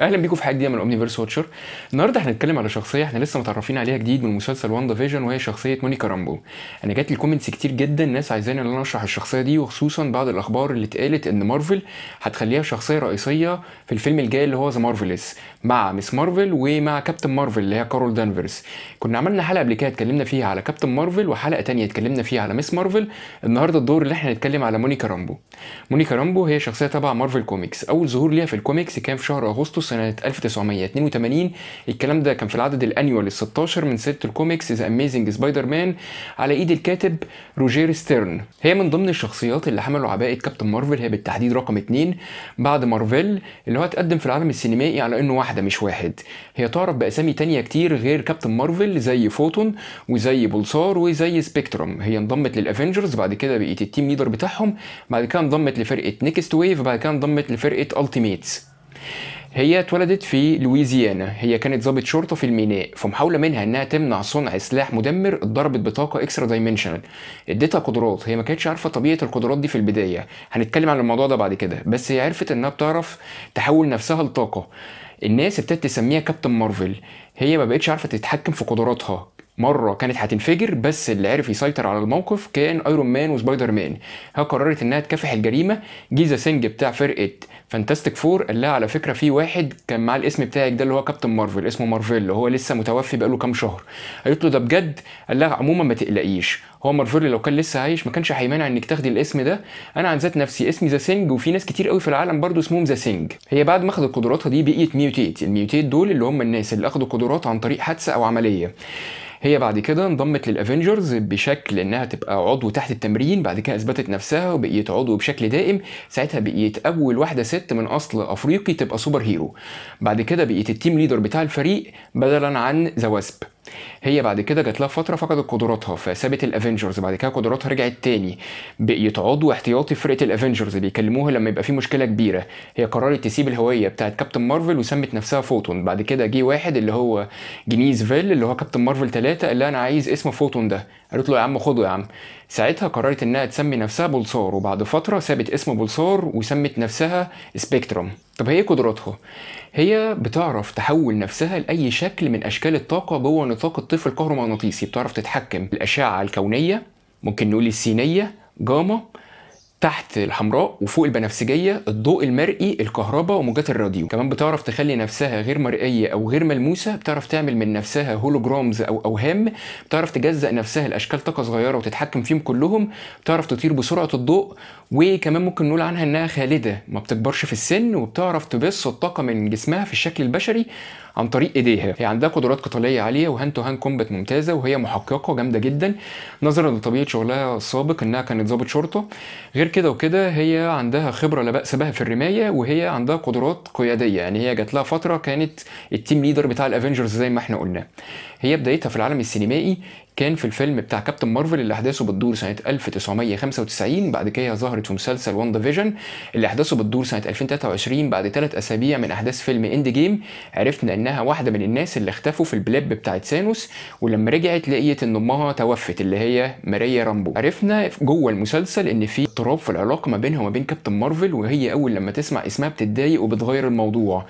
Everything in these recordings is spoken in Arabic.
اهلا بيكم في حلقه جديده من اومنيفيرس واتشر النهارده هنتكلم على شخصيه احنا لسه متعرفين عليها جديد من مسلسل واندا فيجن وهي شخصيه مونيكا رامبو انا جات لي كومنتس كتير جدا ناس عايزاني ان انا اشرح الشخصيه دي وخصوصا بعد الاخبار اللي اتقالت ان مارفل هتخليها شخصيه رئيسيه في الفيلم الجاي اللي هو ذا مارفلس مع مس مارفل ومع كابتن مارفل اللي هي كارول دانفرز كنا عملنا حلقه قبل كده اتكلمنا فيها على كابتن مارفل وحلقه تانية اتكلمنا فيها على مس مارفل النهارده الدور اللي احنا هنتكلم على مونيكا رامبو مونيكا رامبو هي شخصيه تبع مارفل كوميكس اول ظهور ليها في الكوميكس كان في شهر اغسطس سنة 1982 الكلام ده كان في العدد الأنيوال ال 16 من سلسلة الكوميكس ذا أميزنج سبايدر مان على إيد الكاتب روجير ستيرن هي من ضمن الشخصيات اللي حملوا عباءة كابتن مارفل هي بالتحديد رقم 2 بعد مارفل اللي هو اتقدم في العالم السينمائي على إنه واحدة مش واحد هي تعرف بأسامي تانية كتير غير كابتن مارفل زي فوتون وزي بولسار وزي سبيكتروم هي انضمت للأفينجرز بعد كده بقيت التيم ليدر بتاعهم بعد كده انضمت لفرقة نيكست ويف بعد كده انضمت لفرقة ألتيميتس هي اتولدت في لويزيانا هي كانت ضابط شرطة في الميناء في محاولة منها انها تمنع صنع سلاح مدمر اتضربت بطاقة اكسترا دايمنشنال اديتها قدرات هي ما كانتش عارفة طبيعة القدرات دي في البداية هنتكلم عن الموضوع ده بعد كده بس هي عرفت انها بتعرف تحول نفسها لطاقة الناس ابتدت تسميها كابتن مارفل هي ما بقتش عارفة تتحكم في قدراتها مره كانت هتنفجر بس اللي عرف يسيطر على الموقف كان ايرون مان وسبايدر مان هي قررت انها تكافح الجريمه جيزا سينج بتاع فرقه فانتاستيك فور قال لها على فكره في واحد كان معاه الاسم بتاعك ده اللي هو كابتن مارفل اسمه مارفل هو لسه متوفي بقاله كام شهر قالت له ده بجد قال لها عموما ما تقلقيش هو مارفل لو كان لسه عايش ما كانش هيمانع انك تاخدي الاسم ده انا عن ذات نفسي اسمي ذا سينج وفي ناس كتير قوي في العالم برضو اسمهم ذا سينج هي بعد ما اخذت قدراتها دي بقيت ميوتيت الميوتيت دول اللي هم الناس اللي اخذوا قدرات عن طريق حادثه او عمليه هي بعد كده انضمت للافنجرز بشكل انها تبقى عضو تحت التمرين بعد كده اثبتت نفسها وبقيت عضو بشكل دائم ساعتها بقيت اول واحده ست من اصل افريقي تبقى سوبر هيرو بعد كده بقيت التيم ليدر بتاع الفريق بدلا عن ذا واسب هي بعد كده جات لها فتره فقدت قدراتها فسابت الافنجرز بعد كده قدراتها رجعت تاني بقيت عضو احتياطي فرقه الافنجرز بيكلموها لما يبقى في مشكله كبيره هي قررت تسيب الهويه بتاعت كابتن مارفل وسمت نفسها فوتون بعد كده جه واحد اللي هو جنيز فيل اللي هو كابتن مارفل 3 قال لها انا عايز اسم فوتون ده قالت له يا عم خده يا عم ساعتها قررت انها تسمي نفسها بولسار وبعد فتره سابت اسم بولسار وسمت نفسها سبيكتروم طب هي قدراتها هي بتعرف تحول نفسها لاي شكل من اشكال الطاقه جوه نطاق الطفل الكهرومغناطيسي بتعرف تتحكم الاشعه الكونيه ممكن نقول السينيه جاما تحت الحمراء وفوق البنفسجيه الضوء المرئي الكهرباء وموجات الراديو كمان بتعرف تخلي نفسها غير مرئيه او غير ملموسه بتعرف تعمل من نفسها هولوجرامز او اوهام بتعرف تجزأ نفسها لاشكال طاقه صغيره وتتحكم فيهم كلهم بتعرف تطير بسرعه الضوء وكمان ممكن نقول عنها انها خالده ما بتكبرش في السن وبتعرف تبث الطاقه من جسمها في الشكل البشري عن طريق ايديها هي عندها قدرات قتاليه عاليه وهان تو هان كومبات ممتازه وهي محققه جامده جدا نظرا لطبيعه شغلها السابق انها كانت ضابط شرطه غير غير كده وكده هي عندها خبره لا باس بها في الرمايه وهي عندها قدرات قياديه يعني هي جات لها فتره كانت التيم ليدر بتاع الافنجرز زي ما احنا قلنا هي بدايتها في العالم السينمائي كان في الفيلم بتاع كابتن مارفل اللي احداثه بتدور سنه 1995 بعد كده ظهرت في مسلسل وان فيجن اللي احداثه بتدور سنه 2023 بعد ثلاث اسابيع من احداث فيلم اند جيم عرفنا انها واحده من الناس اللي اختفوا في البليب بتاعت سانوس ولما رجعت لقيت ان امها توفت اللي هي ماريا رامبو عرفنا جوه المسلسل ان في اضطراب في العلاقه ما بينها وما بين كابتن مارفل وهي اول لما تسمع اسمها بتتضايق وبتغير الموضوع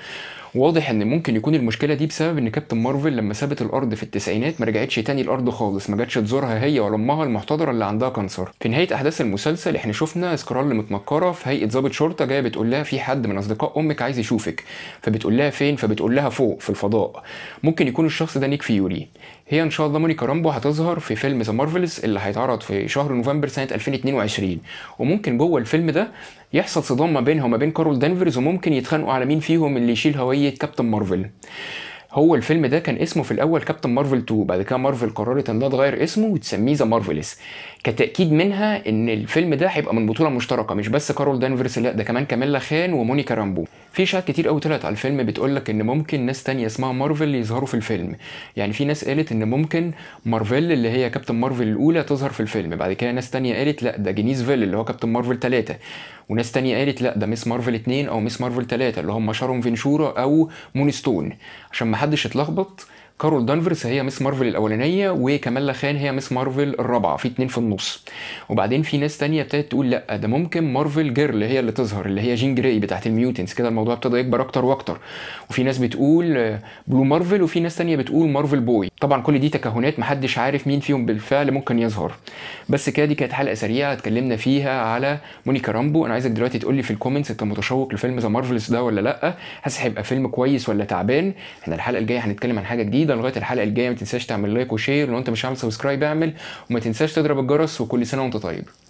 واضح ان ممكن يكون المشكله دي بسبب ان كابتن مارفل لما سابت الارض في التسعينات ما رجعتش تاني الارض خالص ما جاتش تزورها هي ولا امها المحتضره اللي عندها كانسر في نهايه احداث المسلسل احنا شفنا سكرال متنكره في هيئه ضابط شرطه جايه بتقول لها في حد من اصدقاء امك عايز يشوفك فبتقول لها فين فبتقول لها فوق في الفضاء ممكن يكون الشخص ده نيك فيوري هي ان شاء الله مونيكا رامبو هتظهر في فيلم ذا مارفلز اللي هيتعرض في شهر نوفمبر سنه 2022 وممكن جوه الفيلم ده يحصل صدام ما بينها وما بين كارول دانفرز وممكن يتخانقوا على مين فيهم اللي يشيل هويه كابتن مارفل هو الفيلم ده كان اسمه في الاول كابتن مارفل 2 بعد كده مارفل قررت انها تغير اسمه وتسميه ذا مارفلس كتاكيد منها ان الفيلم ده هيبقى من بطوله مشتركه مش بس كارول دانفرس لا ده كمان كاميلا خان ومونيكا رامبو في شات كتير قوي طلعت على الفيلم بتقول لك ان ممكن ناس تانية اسمها مارفل يظهروا في الفيلم يعني في ناس قالت ان ممكن مارفل اللي هي كابتن مارفل الاولى تظهر في الفيلم بعد كده ناس تانية قالت لا ده جينيز فيل اللي هو كابتن مارفل 3 وناس تانية قالت لا ده ميس مارفل 2 او ميس مارفل 3 اللي هم شارون فينشورا او مونستون عشان ما محدش يتلخبط كارول دانفرز هي مس مارفل الاولانيه وكمالا خان هي مس مارفل الرابعه في اتنين في النص وبعدين في ناس تانية ابتدت تقول لا ده ممكن مارفل جيرل هي اللي تظهر اللي هي جين جراي بتاعت الميوتنس كده الموضوع ابتدى يكبر اكتر واكتر وفي ناس بتقول بلو مارفل وفي ناس تانية بتقول مارفل بوي طبعا كل دي تكهنات محدش عارف مين فيهم بالفعل ممكن يظهر بس كده دي كانت حلقه سريعه اتكلمنا فيها على مونيكا رامبو انا عايزك دلوقتي تقول لي في الكومنتس انت متشوق لفيلم ذا مارفلز ده ولا لا حاسس هيبقى فيلم كويس ولا تعبان احنا الحلقه الجايه هنتكلم عن حاجه جديده جديده لغايه الحلقه الجايه ما تنساش تعمل لايك وشير لو انت مش عامل سبسكرايب اعمل وما تنساش تضرب الجرس وكل سنه وانت طيب